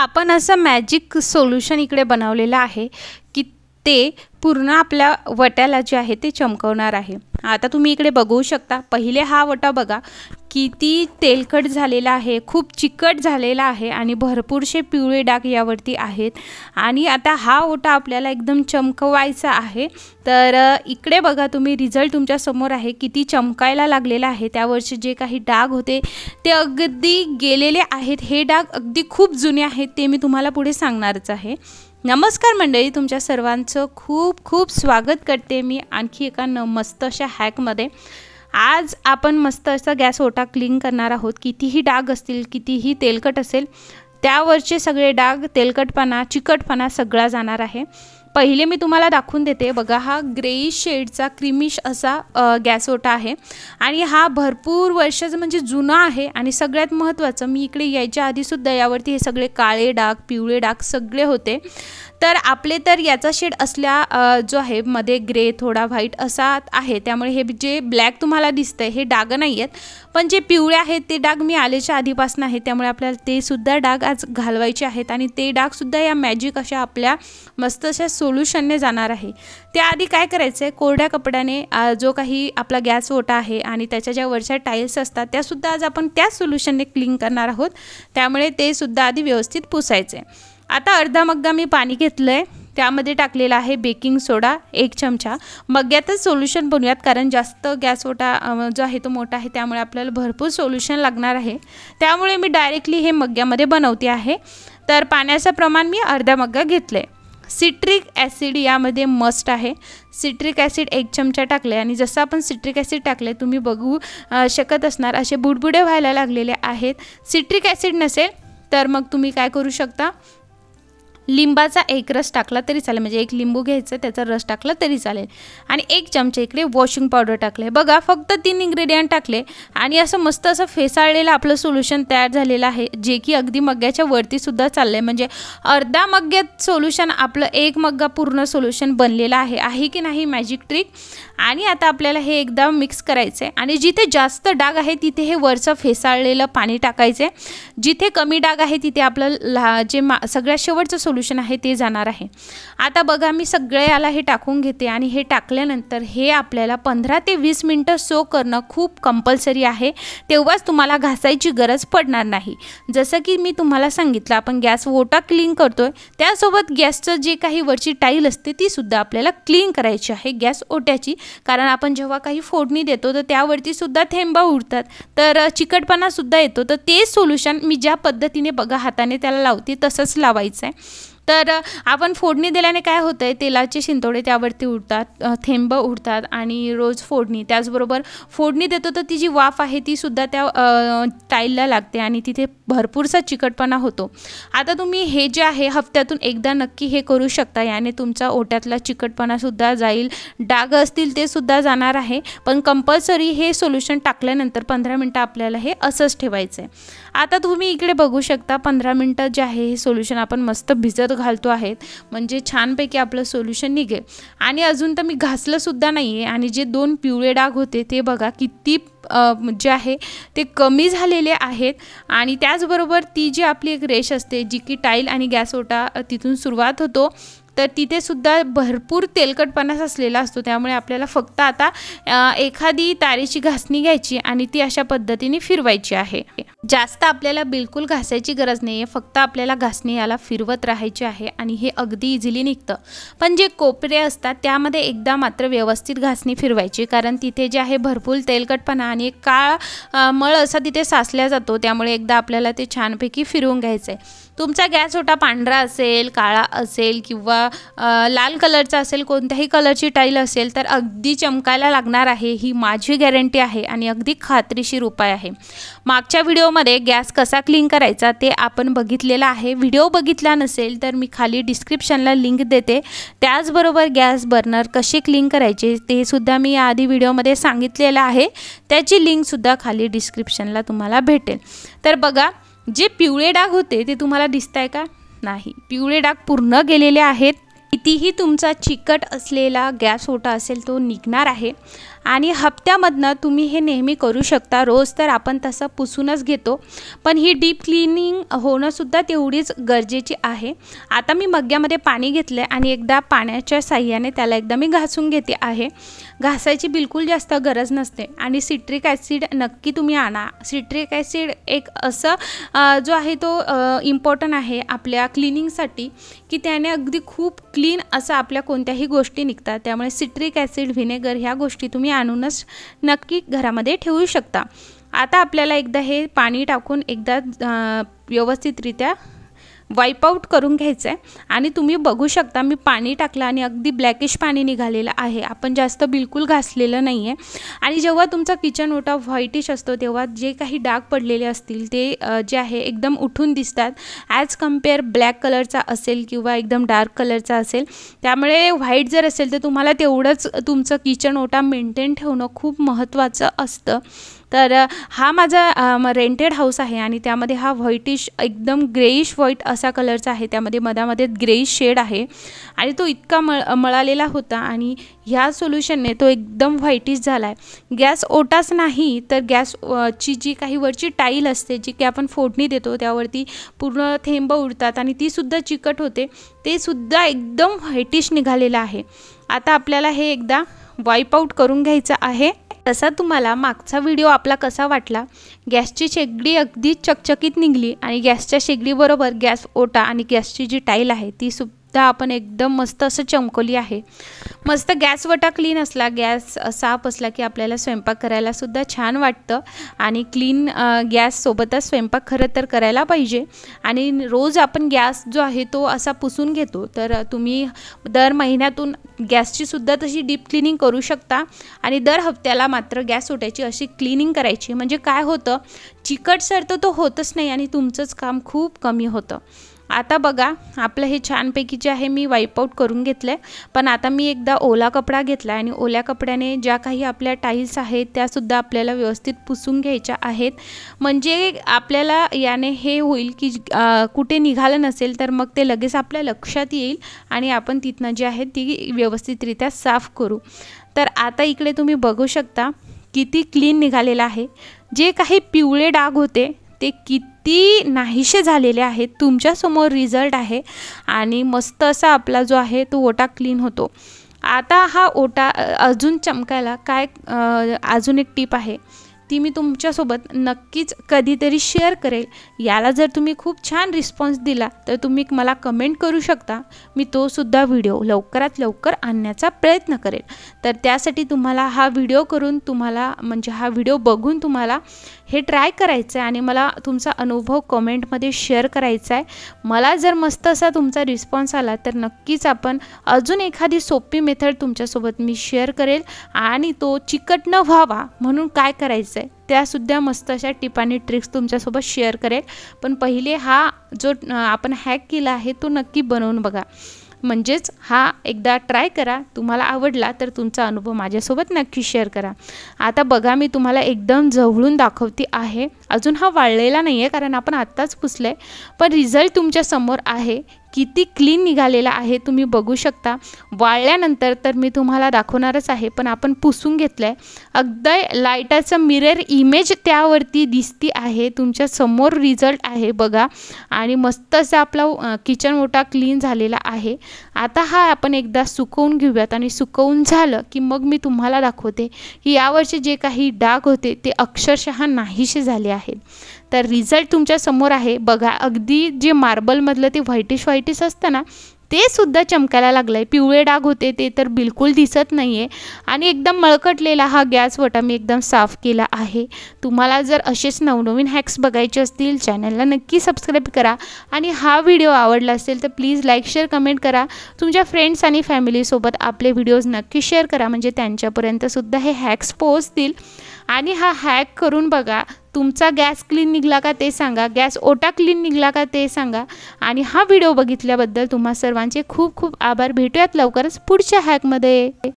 आपण असं magic solution इकडे बनवलेलं आहे की ते पूर्ण आपल्या वट्याला जे आहे ते चमकवणार आहे आता तुम्ही इकडे बघू शकता पहिले हा वटा बघा किती तेलकट झालेला आहे खूप चिकट झालेला आहे आणि भरपूरसे पिवळे डाग यावरती आहेत आणि आता हा ओटा आपल्याला एकदम चमकवायचा आहे तर इकडे बघा तुम्ही रिझल्ट तुमच्यासमोर आहे किती चमकायला लागलेला आहे त्यावरचे जे काही डाग होते ते अगदी गेलेले आहेत हे डाग अगदी खूप जुने आहेत ते मी तुम्हाला पुढे सांगणारच आहे नमस्कार मंडळी तुमच्या सर्वांचं खूप खूप स्वागत करते मी आणखी एका न मस्त अशा हॅकमध्ये आज आपण मस्त असा गॅस ओटा क्लीन करणार आहोत कितीही डाग असतील कितीही तेलकट असेल त्यावरचे सगळे डाग तेलकटपणा चिकटपणा सगळा जाणार आहे पहिले मी तुम्हाला दाखवून देते बघा हा ग्रेईश शेडचा क्रिमिश असा गॅसोटा आहे आणि हा भरपूर वर्षाचा म्हणजे जुना आहे आणि सगळ्यात महत्त्वाचं मी इकडे यायच्या आधीसुद्धा यावरती हे सगळे काळे डाग पिवळे डाग सगळे होते तर आपले तर याचा शेड असल्या जो आहे मध्ये ग्रे थोडा व्हाईट असा आहे त्यामुळे हे जे ब्लॅक तुम्हाला दिसतंय हे डाग नाही आहेत पण जे पिवळे आहेत ते डाग मी आलेच्या आधीपासून आहे त्यामुळे आपल्याला ते सुद्धा डाग आज घालवायचे आहेत आणि ते डागसुद्धा या मॅजिक अशा आपल्या मस्त अशा सोल्युशनने जाणार आहे त्याआधी काय करायचं आहे कोरड्या कपड्याने जो काही आपला गॅस ओटा आहे आणि त्याच्या ज्या वरच्या टाईल्स असतात त्यासुद्धा आज आपण त्याच सोल्युशनने क्लीन करणार आहोत त्यामुळे ते सुद्धा आधी व्यवस्थित पुसायचे आता अर्धा मग्गा मी पाणी घेतलं आहे त्यामध्ये टाकलेला आहे बेकिंग सोडा एक चमचा मग्यातच सोल्युशन बनवूयात कारण जास्त गॅस ओटा जो आहे तो मोठा आहे त्यामुळे आपल्याला भरपूर सोल्युशन लागणार आहे त्यामुळे मी डायरेक्टली हे मग्यामध्ये बनवते आहे तर पाण्याचं प्रमाण मी अर्धा मग्गा घेतलं आहे सिट्रिक ॲसिड यामध्ये मस्ट आहे सिट्रिक ॲसिड एक चमचा टाकले आणि जसं आपण सिट्रिक ॲसिड टाकले तुम्ही बघू शकत असणार असे बुडबुडे व्हायला लागलेले आहेत सिट्रिक ॲसिड नसेल तर मग तुम्ही काय करू शकता लिंबाचा एक रस टाकला तरी चालेल म्हणजे एक लिंबू घ्यायचं त्याचा रस टाकला तरी चालेल आणि एक चमचा इकडे वॉशिंग पावडर टाकले बघा फक्त तीन इंग्रेडियंट टाकले आणि असं मस्त असं फेसाळलेलं आपलं सोल्युशन तयार झालेलं आहे जे की अगदी मग्याच्या वरतीसुद्धा चाललं आहे म्हणजे अर्धा मग्यात सोल्युशन आपलं एक मग्गा पूर्ण सोल्युशन बनलेलं आहे आहे की नाही मॅजिक ट्रिक आणि आता आपल्याला हे एकदा मिक्स करायचं आहे आणि जिथे जास्त डाग आहे तिथे हे वरचं फेसाळलेलं पाणी टाकायचं आहे जिथे कमी डाग आहे तिथे आपलं ला जे मा सगळ्यात शेवटचं सोल्युशन आहे ते जाणार आहे आता बघा मी सगळे हे टाकून घेते आणि हे टाकल्यानंतर हे आपल्याला पंधरा ते वीस मिनटं सो करणं खूप कंपल्सरी आहे तेव्हाच तुम्हाला घासायची गरज पडणार नाही जसं की मी तुम्हाला सांगितलं आपण गॅस ओटा क्लीन करतोय त्यासोबत गॅसचं जे काही वरची टाईल असते तीसुद्धा आपल्याला क्लीन करायची आहे गॅस ओट्याची कारण आपण जेव्हा काही फोडणी देतो तर त्यावरती सुद्धा थेंबा उडतात तर चिकटपणासुद्धा येतो तर ते सोल्युशन मी ज्या पद्धतीने बघा हाताने त्याला लावते तसंच लावायचं आहे तर आपण फोडणी दिल्याने काय होतं आहे तेलाचे शिंतोडे त्यावरती उडतात थेंब उडतात आणि रोज फोडणी त्याचबरोबर फोडणी देतो तर ती जी वाफ आहे तीसुद्धा त्या टाईलला लागते आणि तिथे भरपूरसा चिकटपणा होतो आता तुम्ही हे जे आहे हप्त्यातून एकदा नक्की हे करू शकता याने तुमचा ओट्यातला चिकटपणासुद्धा जाईल डाग असतील ते सुद्धा जाणार आहे पण कंपल्सरी हे सोल्युशन टाकल्यानंतर पंधरा मिनटं आपल्याला हे असंच ठेवायचं आहे आता तुम्ही इकडे बघू शकता पंधरा मिनटं जे आहे हे सोल्युशन आपण मस्त भिजत घालतो आहेत म्हणजे छानपैकी आपलं सोल्युशन निघेल आणि अजून तर मी घासलंसुद्धा नाही आहे आणि जे दोन पिवळे डाग होते ते बघा किती जे आहे ते कमी झालेले आहेत आणि त्याचबरोबर ती जी आपली एक रेश असते जी की टाईल आणि गॅस ओटा तिथून सुरुवात होतो तर तिथेसुद्धा भरपूर तेलकटपणा असलेला असतो त्यामुळे आपल्याला फक्त आता एखादी तारेची घासणी घ्यायची आणि ती अशा पद्धतीने फिरवायची आहे जास्त आपल्याला बिलकुल घासायची गरज नाही आहे फक्त आपल्याला घासणी याला फिरवत राहायची आहे आणि हे अगदी इझिली निघतं पण जे कोपरे असतात त्यामध्ये एकदा मात्र व्यवस्थित घासणी फिरवायची कारण तिथे जे आहे भरपूर तेलकटपणा आणि एक काळ मळ असा तिथे साचल्या जातो त्यामुळे एकदा आपल्याला ते छानपैकी फिरवून घ्यायचं आहे तुमचा गॅस होता पांढरा असेल काळा असेल किंवा लाल कलरचा असेल कोणत्याही कलरची टाईल असेल तर अगदी चमकायला लागणार आहे ही माझी गॅरंटी आहे आणि अगदी खात्रीशीर उपाय आहे मागच्या व्हिडिओमध्ये गॅस कसा क्लीन करायचा ते आपण बघितलेलं आहे व्हिडिओ बघितला नसेल तर मी खाली डिस्क्रिप्शनला लिंक देते त्याचबरोबर गॅस बर्नर कसे क्लीन करायचे ते सुद्धा मी आधी व्हिडिओमध्ये सांगितलेलं आहे त्याची लिंकसुद्धा खाली डिस्क्रिप्शनला तुम्हाला भेटेल तर बघा जे पिवळे डाग होते ते तुम्हाला दिसत आहे का नाही पिवळे डाग पूर्ण गेलेले आहेत कितीही तुमचा चिकट असलेला गॅस ओटा असेल तो निघणार आहे आणि हप्त्यामधनं तुम्ही हे नेहमी करू शकता रोज तर आपण तसं पुसूनच घेतो पण ही डीप क्लिनिंग होणंसुद्धा तेवढीच गरजेची आहे आता मी मग्यामध्ये पाणी घेतलं आहे आणि एकदा पाण्याच्या साह्याने त्याला एकदा मी घासून घेते आहे घासायची बिलकुल जास्त गरज नसते आणि सिट्रिक ॲसिड नक्की तुम्ही आणा सिट्रिक ॲसिड एक असं जो आहे तो इम्पॉर्टंट आहे आपल्या क्लिनिंगसाठी की त्याने अगदी खूप क्लीन असं आपल्या कोणत्याही गोष्टी निघतात त्यामुळे सिट्रिक ॲसिड व्हिनेगर ह्या गोष्टी तुम्ही आणूनच नक्की घरामध्ये ठेवू शकता आता आपल्याला एकदा हे पाणी टाकून एकदा व्यवस्थितरित्या वाईपआउट करून घ्यायचं आहे आणि तुम्ही बघू शकता मी पाणी टाकलं आणि अगदी ब्लॅकिश पाणी निघालेलं आहे आपण जास्त बिलकुल घासलेलं नाही आहे आणि जेव्हा तुमचा किचन ओटा व्हाईटिश असतो तेव्हा जे काही डाग पडलेले असतील ते जे आहे एकदम उठून दिसतात ॲज कम्पेअर ब्लॅक कलरचा असेल किंवा एकदम डार्क कलरचा असेल त्यामुळे व्हाईट जर असेल तर तुम्हाला तेवढंच तुमचं किचन ओटा मेंटेन ठेवणं खूप महत्त्वाचं असतं तर हा माझा रेंटेड हाऊस आहे आणि त्यामध्ये हा व्हाईटिश एकदम ग्रेईश व्हाईट असा कलरचा आहे त्यामध्ये मधामध्ये ग्रेईश शेड आहे आणि तो इतका मळ मळालेला होता आणि ह्या सोल्युशनने तो एकदम व्हाईटिश झाला आहे गॅस ओटाच नाही तर गॅस ची जी काही वरची टाईल असते जी की आपण फोडणी देतो त्यावरती पूर्ण थेंब उडतात आणि तीसुद्धा चिकट होते ते सुद्धा एकदम व्हाईटिश निघालेलं आहे आता आपल्याला हे एकदा वाईप आऊट करून घ्यायचं आहे तसा तुम्हाला मागचा व्हिडिओ आपला कसा वाटला गॅसची शेगडी अगदी चकचकीत निघली आणि गॅसच्या शेगडीबरोबर गॅस ओटा आणि गॅसची जी टाईल आहे ती सु सुद्धा आपण एकदम मस्त असं चमकवली आहे मस्त गॅसवटा क्लीन असला गॅस साफ असला की आपल्याला स्वयंपाक करायला सुद्धा छान वाटतं आणि क्लीन गॅससोबतच स्वयंपाक खरं तर करायला पाहिजे आणि रोज आपण गॅस जो आहे तो असा पुसून घेतो तर तुम्ही दर महिन्यातून गॅसची सुद्धा तशी डीप क्लिनिंग करू शकता आणि दर हप्त्याला मात्र गॅस सुटायची अशी क्लिनिंग करायची म्हणजे काय होतं चिकटसर तर तो होतच नाही आणि तुमचंच काम खूप कमी होतं आता बघा आपलं हे छानपैकी जे आहे मी आऊट करून घेतलं आहे पण आता मी एकदा ओला कपडा घेतला आणि ओल्या कपड्याने ज्या काही आपल्या टाईल्स आहेत त्यासुद्धा आपल्याला व्यवस्थित पुसून घ्यायच्या आहेत म्हणजे आपल्याला याने हे होईल की कुठे निघालं नसेल तर मग ते लगेच आपल्या लक्षात येईल आणि आपण तिथनं जी आहे ती व्यवस्थितरित्या साफ करू तर आता इकडे तुम्ही बघू शकता किती क्लीन निघालेलं आहे जे काही पिवळे डाग होते ते किती ती नाहीशे झालेले आहेत तुमच्यासमोर रिझल्ट आहे आणि मस्त असा आपला जो आहे तो ओटा क्लीन होतो आता हा ओटा अजून चमकायला काय अजून एक टीप आहे ती मी तुमच्यासोबत नक्कीच कधीतरी शेअर करेल याला जर तुम्ही खूप छान रिस्पॉन्स दिला तर तुम्ही मला कमेंट करू शकता मी तोसुद्धा व्हिडिओ लवकरात लवकर आणण्याचा प्रयत्न करेल तर त्यासाठी तुम्हाला हा व्हिडिओ करून तुम्हाला म्हणजे हा व्हिडिओ बघून तुम्हाला हे ट्राय करायचं आहे आणि मला तुमचा अनुभव कमेंटमध्ये शेअर करायचा आहे मला जर मस्त असा तुमचा रिस्पॉन्स आला तर नक्कीच आपण अजून एखादी सोपी मेथड तुमच्यासोबत मी शेअर करेल आणि तो चिकट न व्हावा म्हणून काय करायचं आहे आहे त्यासुद्धा मस्त अशा टिप आणि ट्रिक्स तुमच्यासोबत शेअर करेल पण पहिले हा जो आपण हॅक केला आहे तो नक्की बनवून बघा म्हणजेच हा एकदा ट्राय करा तुम्हाला आवडला तर तुमचा अनुभव माझ्यासोबत नक्की शेअर करा आता बघा मी तुम्हाला एकदम जवळून दाखवती आहे अजून हा वाळलेला नाही आहे कारण आपण आत्ताच पुसलं आहे पण रिझल्ट तुमच्यासमोर आहे किती क्लीन निघालेला आहे तुम्ही बघू शकता वाळल्यानंतर तर मी तुम्हाला दाखवणारच आहे पण आपण पुसून घेतलं आहे अगदी लाईटाचं मिरर इमेज त्यावरती दिसती आहे तुमच्या समोर रिझल्ट आहे बघा आणि मस्त असा आपला किचन मोठा क्लीन झालेला आहे आता हा आपण एकदा सुकवून घेऊयात आणि सुकवून झालं की मग मी तुम्हाला दाखवते की यावरचे जे काही डाग होते ते अक्षरशः नाहीसे झाले आहेत तर रिझल्ट तुमच्या समोर आहे बघा अगदी जे मार्बलमधलं ते व्हायटिश व्हाईटिस असतं ना ते सुद्धा चमकायला लागलं आहे पिवळे डाग होते ते तर बिलकुल दिसत नाही आहे आणि एकदम मळकटलेला हा गॅस वटा मी एकदम साफ केला आहे तुम्हाला जर असेच नवनवीन हॅक्स बघायचे असतील चॅनलला नक्की सबस्क्राईब करा आणि हा व्हिडिओ आवडला असेल तर प्लीज लाईक शेअर कमेंट करा तुमच्या फ्रेंड्स आणि फॅमिलीसोबत आपले व्हिडिओज नक्की शेअर करा म्हणजे त्यांच्यापर्यंतसुद्धा हे हॅक्स पोहोचतील आणि हा हॅक करून बघा तुमचा गॅस क्लीन निघला का ते सांगा गॅस ओटा क्लीन निघला का ते सांगा आणि हा व्हिडिओ बघितल्याबद्दल तुम्हा सर्वांचे खूप खूप आभार भेटूयात लवकरच पुढच्या हॅकमध्ये